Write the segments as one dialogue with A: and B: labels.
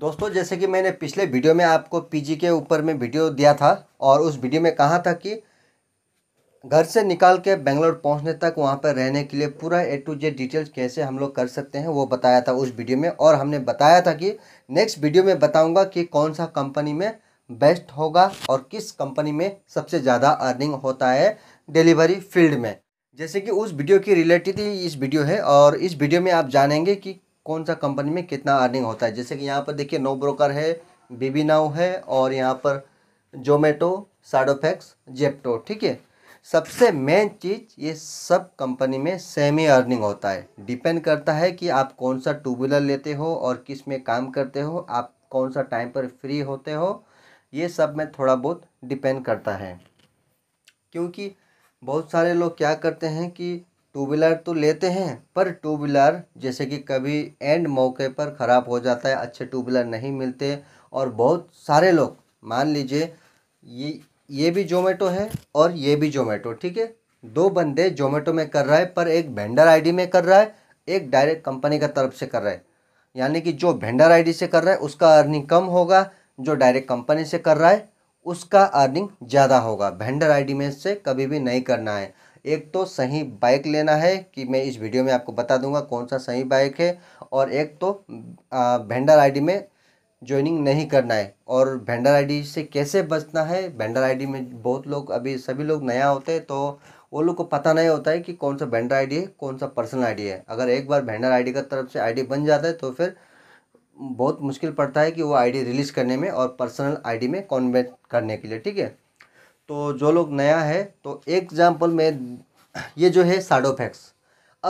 A: दोस्तों जैसे कि मैंने पिछले वीडियो में आपको पीजी के ऊपर में वीडियो दिया था और उस वीडियो में कहा था कि घर से निकाल के बेंगलोर पहुंचने तक वहां पर रहने के लिए पूरा ए टू जेड डिटेल्स कैसे हम लोग कर सकते हैं वो बताया था उस वीडियो में और हमने बताया था कि नेक्स्ट वीडियो में बताऊँगा कि कौन सा कंपनी में बेस्ट होगा और किस कंपनी में सबसे ज़्यादा अर्निंग होता है डिलीवरी फील्ड में जैसे कि उस वीडियो की रिलेटेड ही इस वीडियो है और इस वीडियो में आप जानेंगे कि कौन सा कंपनी में कितना अर्निंग होता है जैसे कि यहाँ पर देखिए नो ब्रोकर है बीबी नाउ है और यहाँ पर जोमेटो साडोफेक्स जेप्टो ठीक है सबसे मेन चीज़ ये सब कंपनी में सेम ही अर्निंग होता है डिपेंड करता है कि आप कौन सा टू व्हीलर लेते हो और किस में काम करते हो आप कौन सा टाइम पर फ्री होते हो ये सब में थोड़ा बहुत डिपेंड करता है क्योंकि बहुत सारे लोग क्या करते हैं कि टू व्हीलर तो लेते हैं पर टू व्हीलर जैसे कि कभी एंड मौके पर ख़राब हो जाता है अच्छे टू व्हीलर नहीं मिलते और बहुत सारे लोग मान लीजिए ये ये भी जोमेटो है और ये भी जोमेटो ठीक है दो बंदे जोमेटो में कर रहा है पर एक भेंडर आईडी में कर रहा है एक डायरेक्ट कंपनी का तरफ से कर रहा है यानी कि जो भेंडर आईडी से कर रहा है उसका अर्निंग कम होगा जो डायरेक्ट कंपनी से कर रहा है उसका अर्निंग ज़्यादा होगा भेंडर आईडी में से कभी भी नहीं करना है एक तो सही बाइक लेना है कि मैं इस वीडियो में आपको बता दूंगा कौन सा सही बाइक है और एक तो भेंडर आईडी में ज्वाइनिंग नहीं करना है और भेंडर आईडी से कैसे बचना है भेंडर आईडी में बहुत लोग अभी सभी लोग नया होते हैं तो वो लोग को पता नहीं होता है कि कौन सा भेंडर आई है कौन सा पर्सनल आई है अगर एक बार भेंडर आई का तरफ से आई बन जाता है तो फिर बहुत मुश्किल पड़ता है कि वो आईडी रिलीज़ करने में और पर्सनल आईडी में कॉन्वेट करने के लिए ठीक है तो जो लोग नया है तो एग्जाम्पल में ये जो है साडोफैक्स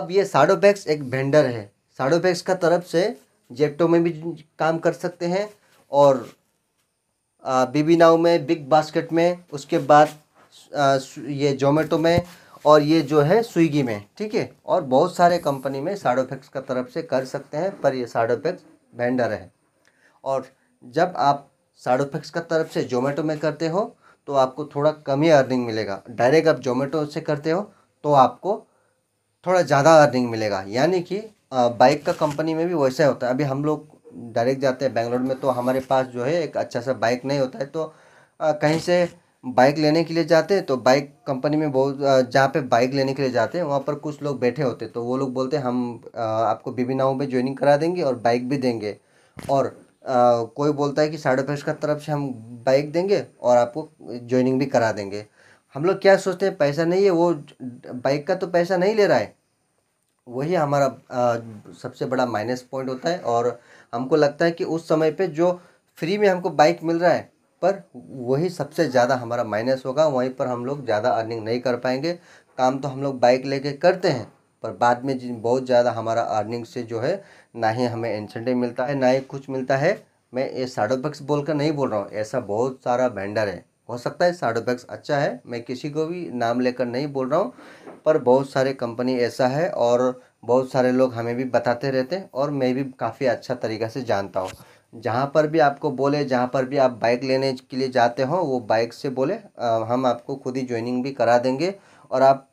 A: अब ये साडोफैक्स एक वेंडर है साडोफैक्स का तरफ से जेप्टो में भी काम कर सकते हैं और बीबी नाव में बिग बास्केट में उसके बाद ये जोमेटो में और ये जो है स्विगी में ठीक है और बहुत सारे कंपनी में साडोफेक्स का तरफ से कर सकते हैं पर ये साडोफेक्स वेंडर है और जब आप साडोफेक्स का तरफ से जोमेटो में करते हो तो आपको थोड़ा कम ही अर्निंग मिलेगा डायरेक्ट आप जोमेटो से करते हो तो आपको थोड़ा ज़्यादा अर्निंग मिलेगा यानी कि बाइक का कंपनी में भी वैसा होता है अभी हम लोग डायरेक्ट जाते हैं बेंगलोर में तो हमारे पास जो है एक अच्छा सा बाइक नहीं होता है तो आ, कहीं से बाइक लेने के लिए जाते हैं तो बाइक कंपनी में बहुत जहाँ पे बाइक लेने के लिए जाते हैं वहाँ पर कुछ लोग बैठे होते तो वो लोग बोलते हैं हम आ, आपको बीबी नाव में ज्वाइनिंग करा देंगे और बाइक भी देंगे और आ, कोई बोलता है कि साढ़े पाँच का तरफ से हम बाइक देंगे और आपको ज्वाइनिंग भी करा देंगे हम लोग क्या सोचते हैं पैसा नहीं है वो बाइक का तो पैसा नहीं ले रहा है वही हमारा आ, सबसे बड़ा माइनस पॉइंट होता है और हमको लगता है कि उस समय पे जो फ्री में हमको बाइक मिल रहा है पर वही सबसे ज़्यादा हमारा माइनस होगा वहीं पर हम लोग ज़्यादा अर्निंग नहीं कर पाएंगे काम तो हम लोग बाइक लेके करते हैं पर बाद में बहुत ज़्यादा हमारा अर्निंग से जो है ना ही हमें इंसेंटिव मिलता है ना ही कुछ मिलता है मैं ये साढ़े पैक्स बोल कर नहीं बोल रहा हूँ ऐसा बहुत सारा वेंडर है हो सकता है साढ़े अच्छा है मैं किसी को भी नाम लेकर नहीं बोल रहा हूँ पर बहुत सारे कंपनी ऐसा है और बहुत सारे लोग हमें भी बताते रहते हैं और मैं भी काफ़ी अच्छा तरीक़ा से जानता हूँ जहाँ पर भी आपको बोले जहाँ पर भी आप बाइक लेने के लिए जाते हो वो बाइक से बोले आ, हम आपको खुद ही ज्वाइनिंग भी करा देंगे और आप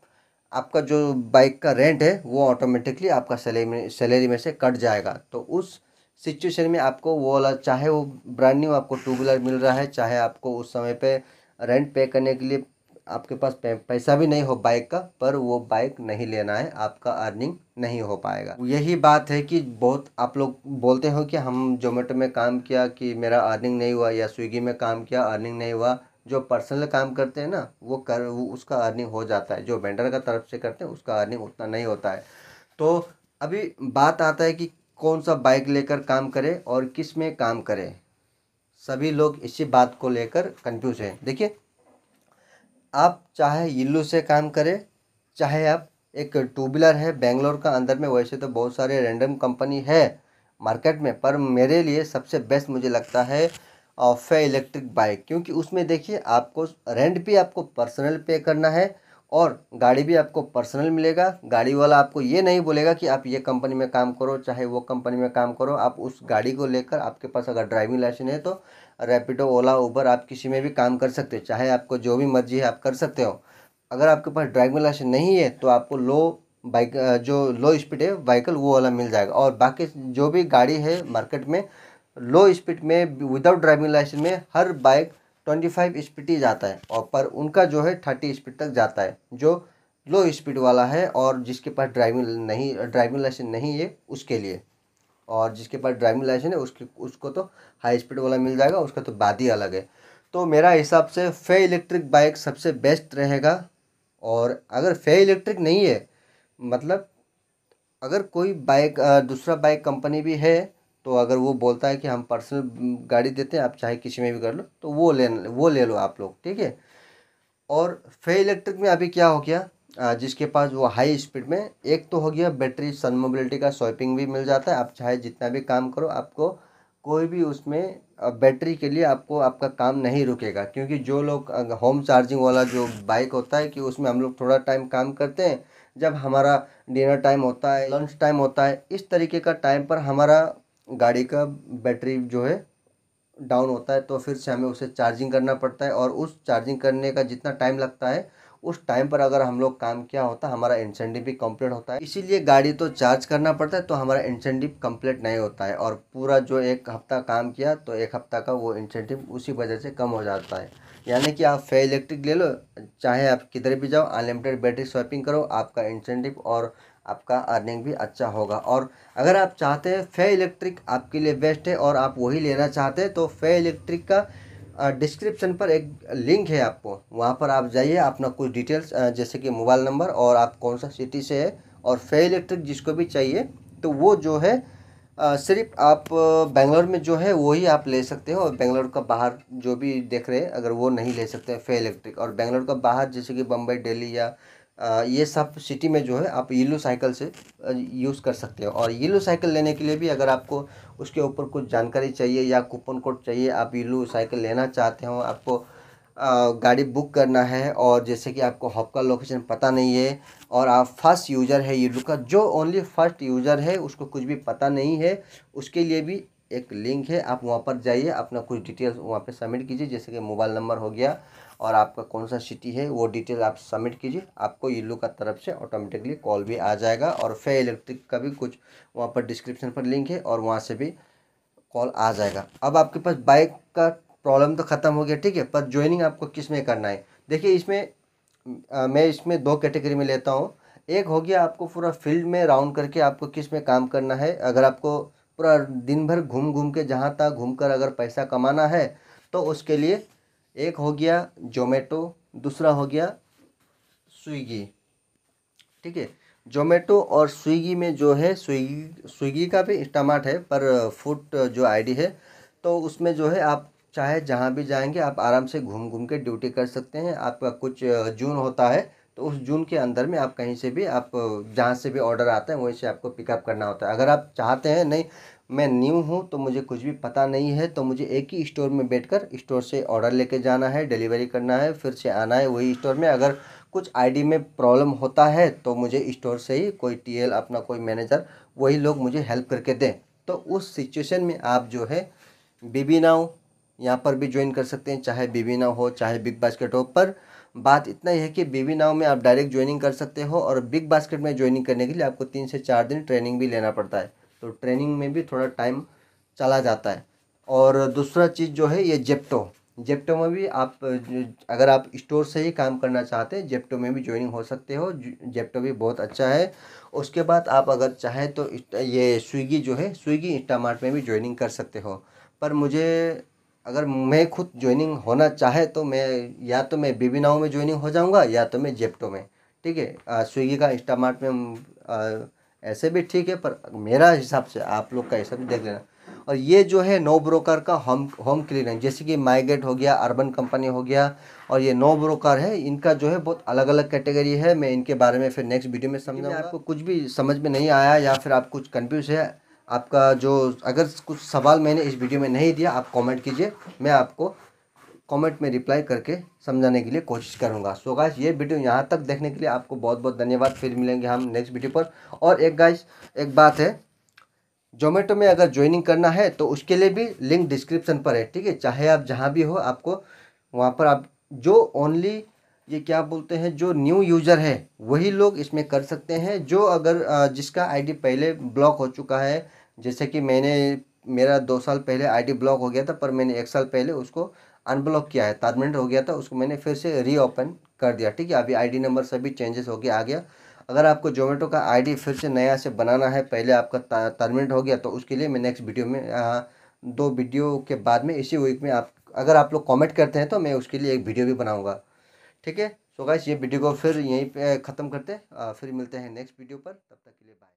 A: आपका जो बाइक का रेंट है वो ऑटोमेटिकली आपका सैलरी में सैलरी में से कट जाएगा तो उस सिचुएशन में आपको वो वाला चाहे वो ब्रांड न्यू आपको टू व्हीलर मिल रहा है चाहे आपको उस समय पे रेंट पे करने के लिए आपके पास पैसा भी नहीं हो बाइक का पर वो बाइक नहीं लेना है आपका अर्निंग नहीं हो पाएगा यही बात है कि बहुत आप लोग बोलते हो कि हम जोमेटो में काम किया कि मेरा अर्निंग नहीं हुआ या स्विगी में काम किया अर्निंग नहीं हुआ जो पर्सनल काम करते हैं ना वो कर वो उसका अर्निंग हो जाता है जो वेंडर का तरफ से करते हैं उसका अर्निंग उतना नहीं होता है तो अभी बात आता है कि कौन सा बाइक लेकर काम करे और किस में काम करे सभी लोग इसी बात को लेकर कंफ्यूज हैं देखिए आप चाहे यल्लू से काम करें चाहे आप एक टू व्हीलर है बेंगलोर का अंदर में वैसे तो बहुत सारे रैंडम कंपनी है मार्केट में पर मेरे लिए सबसे बेस्ट मुझे लगता है फे इलेक्ट्रिक बाइक क्योंकि उसमें देखिए आपको रेंट भी आपको पर्सनल पे करना है और गाड़ी भी आपको पर्सनल मिलेगा गाड़ी वाला आपको ये नहीं बोलेगा कि आप ये कंपनी में काम करो चाहे वो कंपनी में काम करो आप उस गाड़ी को लेकर आपके पास अगर ड्राइविंग लाइसेंस है तो रैपिडो ओला उबर आप किसी में भी काम कर सकते हो चाहे आपको जो भी मर्जी है आप कर सकते हो अगर आपके पास ड्राइविंग लाइसेंस नहीं है तो आपको लो बाइक जो लो स्पीड है व्हीकल वो वाला मिल जाएगा और बाकी जो भी गाड़ी है मार्केट में लो स्पीड में विदाउट ड्राइविंग लाइसेंस में हर बाइक ट्वेंटी फाइव स्पीड ही जाता है और पर उनका जो है थर्टी स्पीड तक जाता है जो लो स्पीड वाला है और जिसके पास ड्राइविंग नहीं ड्राइविंग लाइसेंस नहीं है उसके लिए और जिसके पास ड्राइविंग लाइसेंस है उसके उसको तो हाई स्पीड वाला मिल जाएगा उसका तो बाद ही अलग है तो मेरा हिसाब से फे इलेक्ट्रिक बाइक सबसे बेस्ट रहेगा और अगर फे इलेक्ट्रिक नहीं है मतलब अगर कोई बाइक दूसरा बाइक कंपनी भी है तो अगर वो बोलता है कि हम पर्सनल गाड़ी देते हैं आप चाहे किसी में भी कर लो तो वो ले वो ले लो आप लोग ठीक है और फे इलेक्ट्रिक में अभी क्या हो गया जिसके पास वो हाई स्पीड में एक तो हो गया बैटरी सन मोबिलिटी का स्वैपिंग भी मिल जाता है आप चाहे जितना भी काम करो आपको कोई भी उसमें बैटरी के लिए आपको आपका काम नहीं रुकेगा क्योंकि जो लोग होम चार्जिंग वाला जो बाइक होता है कि उसमें हम लोग थोड़ा टाइम काम करते हैं जब हमारा डिनर टाइम होता है लंच टाइम होता है इस तरीके का टाइम पर हमारा गाड़ी का बैटरी जो है डाउन होता है तो फिर से हमें उसे चार्जिंग करना पड़ता है और उस चार्जिंग करने का जितना टाइम लगता है उस टाइम पर अगर हम लोग काम किया होता हमारा इंसेंटिव भी कम्प्लीट होता है इसीलिए गाड़ी तो चार्ज करना पड़ता है तो हमारा इंसेंटिव कम्प्लीट नहीं होता है और पूरा जो एक हफ्ता काम किया तो एक हफ्ता का वो इंसेंटिव उसी वजह से कम हो जाता है यानी कि आप फे इलेक्ट्रिक ले लो चाहे आप किधर भी जाओ अनलिमिटेड बैटरी स्वैपिंग करो आपका इंसेंटिव और आपका अर्निंग भी अच्छा होगा और अगर आप चाहते हैं फे इलेक्ट्रिक आपके लिए बेस्ट है और आप वही लेना चाहते हैं तो फे इलेक्ट्रिक का डिस्क्रिप्शन पर एक लिंक है आपको वहाँ पर आप जाइए अपना कुछ डिटेल्स जैसे कि मोबाइल नंबर और आप कौन सा सिटी से है और फे इलेक्ट्रिक जिसको भी चाहिए तो वो जो है सिर्फ आप बेंगलोर में जो है वही आप ले सकते हो और बेंगलोर का बाहर जो भी देख रहे हैं अगर वो नहीं ले सकते हैं फे इलेक्ट्रिक और बेंगलोर का बाहर जैसे कि बम्बई डेली या ये सब सिटी में जो है आप येलो साइकिल से यूज़ कर सकते हो और येलो साइकिल लेने के लिए भी अगर आपको उसके ऊपर कुछ जानकारी चाहिए या कूपन कोड चाहिए आप येलो साइकिल लेना चाहते हो आपको गाड़ी बुक करना है और जैसे कि आपको हॉप का लोकेशन पता नहीं है और आप फर्स्ट यूज़र है येलो का जो ओनली फर्स्ट यूज़र है उसको कुछ भी पता नहीं है उसके लिए भी एक लिंक है आप वहाँ पर जाइए अपना कुछ डिटेल्स वहाँ पर सबमिट कीजिए जैसे कि मोबाइल नंबर हो गया और आपका कौन सा सिटी है वो डिटेल आप सबमिट कीजिए आपको येलो का तरफ से ऑटोमेटिकली कॉल भी आ जाएगा और फे इलेक्ट्रिक का भी कुछ वहाँ पर डिस्क्रिप्शन पर लिंक है और वहाँ से भी कॉल आ जाएगा अब आपके पास बाइक का प्रॉब्लम तो ख़त्म हो गया ठीक है पर ज्वाइनिंग आपको किस में करना है देखिए इसमें आ, मैं इसमें दो कैटेगरी में लेता हूँ एक हो गया आपको पूरा फील्ड में राउंड करके आपको किस में काम करना है अगर आपको पूरा दिन भर घूम घूम के जहाँ तक घूम कर अगर पैसा कमाना है तो उसके लिए एक हो गया जोमेटो दूसरा हो गया स्विगी ठीक है जोमेटो और स्विगी में जो है स्विगी स्विगी का भी स्टामाट है पर फूड जो आईडी है तो उसमें जो है आप चाहे जहाँ भी जाएंगे आप आराम से घूम घूम के ड्यूटी कर सकते हैं आपका कुछ जून होता है तो उस जून के अंदर में आप कहीं से भी आप जहाँ से भी ऑर्डर आता है वहीं से आपको पिकअप करना होता है अगर आप चाहते हैं नहीं मैं न्यू हूँ तो मुझे कुछ भी पता नहीं है तो मुझे एक ही स्टोर में बैठकर स्टोर से ऑर्डर लेके जाना है डिलीवरी करना है फिर से आना है वही स्टोर में अगर कुछ आईडी में प्रॉब्लम होता है तो मुझे स्टोर से ही कोई टीएल अपना कोई मैनेजर वही लोग मुझे हेल्प करके दें तो उस सिचुएशन में आप जो है बीबी नाउ यहाँ पर भी ज्वाइन कर सकते हैं चाहे बीबी नाउ हो चाहे बिग बास्केट हो पर बात इतना ही है कि बीबी नाव में आप डायरेक्ट ज्वाइनिंग कर सकते हो और बिग बास्केट में ज्वाइनिंग करने के लिए आपको तीन से चार दिन ट्रेनिंग भी लेना पड़ता है तो ट्रेनिंग में भी थोड़ा टाइम चला जाता है और दूसरा चीज़ जो है ये जेप्टो जेप्टो में भी आप अगर आप स्टोर से ही काम करना चाहते हैं जेप्टो में भी ज्वाइनिंग हो सकते हो जेप्टो भी बहुत अच्छा है उसके बाद आप अगर चाहें तो ये स्विगी जो है स्विगी इंस्टामार्ट में भी ज्वाइनिंग कर सकते हो पर मुझे अगर मैं खुद ज्वाइनिंग होना चाहे तो मैं या तो मैं बीबीनाओ नाव में ज्वाइनिंग हो जाऊँगा या तो मैं जेप्टो में ठीक है स्विगी का इंस्टामार्ट में ऐसे भी ठीक है पर मेरा हिसाब से आप लोग का ऐसा भी देख लेना और ये जो है नो ब्रोकर का होम होम क्लीनिंग जैसे कि माइगेट हो गया अर्बन कंपनी हो गया और ये नो ब्रोकर है इनका जो है बहुत अलग अलग कैटेगरी है मैं इनके बारे में फिर नेक्स्ट वीडियो में समझाऊंगा आपको कुछ भी समझ में नहीं आया या फिर आप कुछ कन्फ्यूज है आपका जो अगर कुछ सवाल मैंने इस वीडियो में नहीं दिया आप कॉमेंट कीजिए मैं आपको कमेंट में रिप्लाई करके समझाने के लिए कोशिश करूँगा सो गाइस ये वीडियो यहाँ तक देखने के लिए आपको बहुत बहुत धन्यवाद फिर मिलेंगे हम नेक्स्ट वीडियो पर और एक गाइस एक बात है जोमेटो में अगर ज्वाइनिंग करना है तो उसके लिए भी लिंक डिस्क्रिप्शन पर है ठीक है चाहे आप जहाँ भी हो आपको वहाँ पर आप जो ओनली ये क्या बोलते हैं जो न्यू यूज़र है वही लोग इसमें कर सकते हैं जो अगर जिसका आईडी पहले ब्लॉक हो चुका है जैसे कि मैंने मेरा दो साल पहले आईडी ब्लॉक हो गया था पर मैंने एक साल पहले उसको अनब्लॉक किया है परमानेंट हो गया था उसको मैंने फिर से रीओपन कर दिया ठीक है अभी आईडी नंबर सभी चेंजेस हो गया आ गया अगर आपको जोमेटो का आईडी फिर से नया से बनाना है पहले आपका टर्मिनेट हो गया तो उसके लिए मैं नेक्स्ट वीडियो में आ, दो वीडियो के बाद में इसी वीक में आप अगर आप लोग कॉमेंट करते हैं तो मैं उसके लिए एक वीडियो भी बनाऊँगा ठीक है सो गाइस ये वीडियो को फिर यहीं पर ख़त्म करते फिर मिलते हैं नेक्स्ट वीडियो पर तब तक के लिए बाय